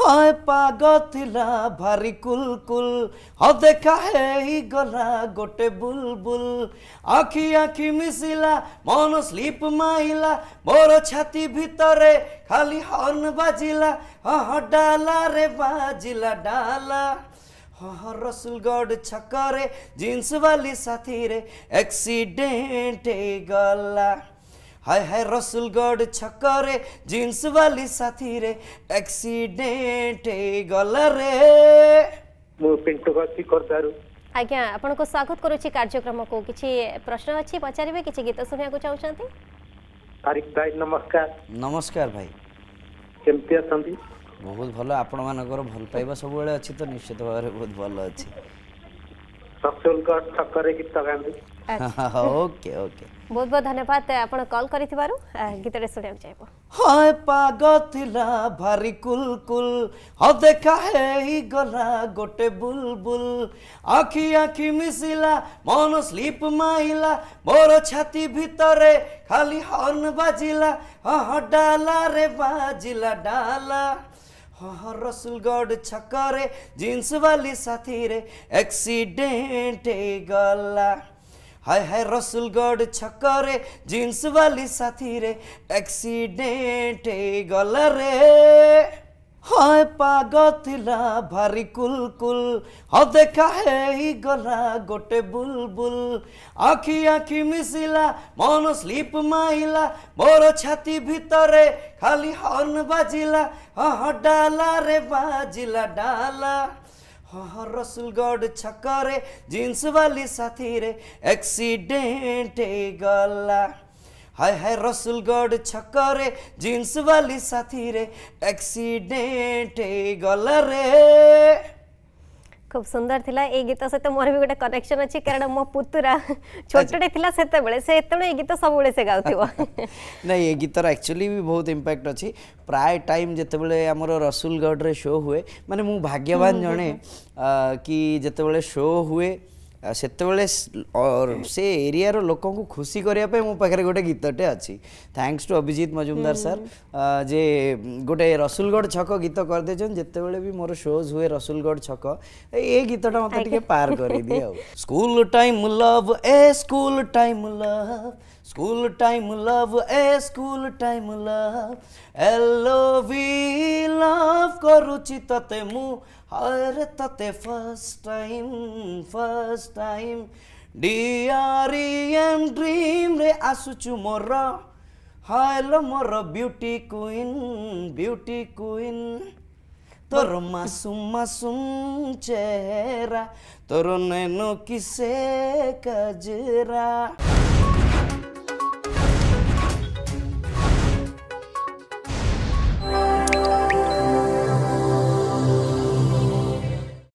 হয় পাগতিলা ভারি কুল হ দেখা হেই গলা গোটে বুল বুল আখি আখি মিশিলা মন স্লিপ মাইলা মোর ছাতি ভিতরে খালি হর্ন বাজিলা হ ডালা রে বাজিলা ডালা রসুলগড় ছকরে জিন্স বালি সাথীরে এক্সিডেন্ট গলা हाय हाय रसुलगढ़ छकरे जींस वाली साथी रे एक्सीडेंट गला रे मु पिंटू गति करतारू ଆଜ୍ଞା ଆପଣଙ୍କୁ ସ୍ୱାଗତ କରୁଛି କାର୍ଯ୍ୟକ୍ରମକୁ କିଛି ପ୍ରଶ୍ନ ଅଛି ପଚାରିବେ କିଛି ଗୀତ ଶୁଣିବାକୁ ଚାହୁଁଛନ୍ତି ତାରିକ ଭାଇ ନମସ୍କାର ନମସ୍କାର ଭାଇ କେମିତି ଅଛନ୍ତି ବହୁତ ଭଲ ଆପଣମାନଙ୍କର ଭଲ ପାଇବା ସବୁବେଳେ ଅଛି ତ ନିଶ୍ଚିତ ଭାବରେ ବହୁତ ଭଲ ଅଛି ସକ୍ସେସଫୁଲ ଛକରେ ଗୀତ ଗାଆନ୍ତି ଓକେ ଓକେ ବହୁତ ବହୁତ ଧନ୍ୟବାଦ ଆପଣ କଲ୍ କରିଥିବାରୁ ଗୀତଟେ ଶୁଣିବାକୁ ଚାହିଁବ ହଁ ପାଗ ଥିଲା ଭାରି କୁଲ କୁଲ ହଁ ଦେଖା ହେଇଗଲା ଗୋଟେ ବୁଲବୁଲ ଆଖି ଆଖି ମିଶିଲା ମନ ସ୍ଲିପ ମାଇଲା ମୋର ଛାତି ଭିତରେ ଖାଲି ହର୍ନ ବାଜିଲା ହଁ ଡାଲାରେ ବାଜିଲା ଡାଲା हाँ रसुलगढ़ छक रे जींस वाली साथी रे एक्सीडेंट गला हाय हाय रसुलगढ़ छक रे जींस वाली साथी रे एक्सीडेंट गला रे হয় পাগতিলা ভারি কুল কুল হদেখা হেই গলা গোটে বুল বুল আখি আখি মিশিলা মন স্লিপ মাইলা মোর ছাতি ভিতরে খালি হর্ন বাজিলা হহ ডালা রে বাজিলা ডালা হহ রসুলগড় ছকরে জিন্স বালি সাথীরে অ্যাক্সিডেন্ট গলা हाय हाय रसुलगढ़ छक्कर जीन्स वाली साथी रे एक्सीडेंट गला रे খুব সুন্দর লা এই গীত সহ মোর বি গোটে কনেকশন অছি কারণ মো পুতুরা ছোটটে লা সেতবে সে এতবে এই গীত সবুলে সে গাউথিব না এই গীতর একচুয়ালি বি বহুত ইম্প্যাক্ট অছি প্রায় টাইম যেতবেলে আমার রসুলগড় রে শো হুয়ে মানে মু ভাগ্যবান জনে কি যেতবেলে শো হুয়ে ସେତେବେଳେ ସେ ଏରିଆର ଲୋକଙ୍କୁ ଖୁସି କରିବା ପାଇଁ ମୋ ପାଖରେ ଗୋଟେ ଗୀତଟେ ଅଛି thanks to Abhijit Majumdar sir ଯେ ଗୋଟେ ରସୁଲଗଡ଼ ଛକ ଗୀତ କରିଦେଇଛନ୍ତି ଯେତେବେଳେ ବି ମୋର ସୋଜ୍ ହୁଏ ରସୁଲଗଡ଼ ଛକ ଏ ଗୀତଟା ମୋତେ ଟିକେ ପାର କରିଦିଏ ଆଉ ସ୍କୁଲ ଟାଇମ୍ ଲଭ୍ ଏ school time love school time love এ স্কুল টাইম লাভ এলো ভি লাভ করুছি ততে মু হায়রে ততে ফার্স্ট টাইম ফার্স্ট টাইম ডিআরএম ড্রিম রে আসুছু মোর হায়লো মোর বিউটি কুইন বিউটি কুইন তোর মাসুম মাসুম চেহারা তোর নেনো কিসে কাজরা